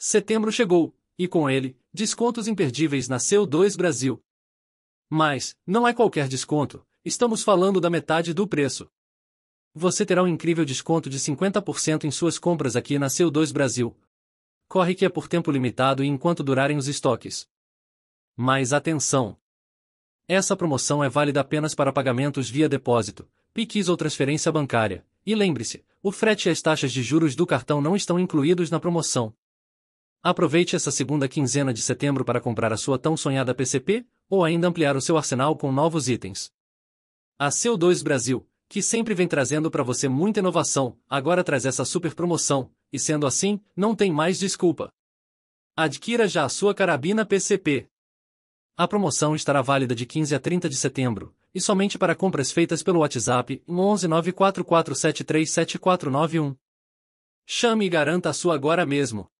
Setembro chegou, e com ele, descontos imperdíveis na CO2 Brasil. Mas, não é qualquer desconto, estamos falando da metade do preço. Você terá um incrível desconto de 50% em suas compras aqui na CO2 Brasil. Corre que é por tempo limitado e enquanto durarem os estoques. Mas atenção! Essa promoção é válida apenas para pagamentos via depósito, PIX ou transferência bancária, e lembre-se, o frete e as taxas de juros do cartão não estão incluídos na promoção. Aproveite essa segunda quinzena de setembro para comprar a sua tão sonhada PCP, ou ainda ampliar o seu arsenal com novos itens. A CO2 Brasil, que sempre vem trazendo para você muita inovação, agora traz essa super promoção, e sendo assim, não tem mais desculpa. Adquira já a sua carabina PCP. A promoção estará válida de 15 a 30 de setembro, e somente para compras feitas pelo WhatsApp 11944737491. Chame e garanta a sua agora mesmo.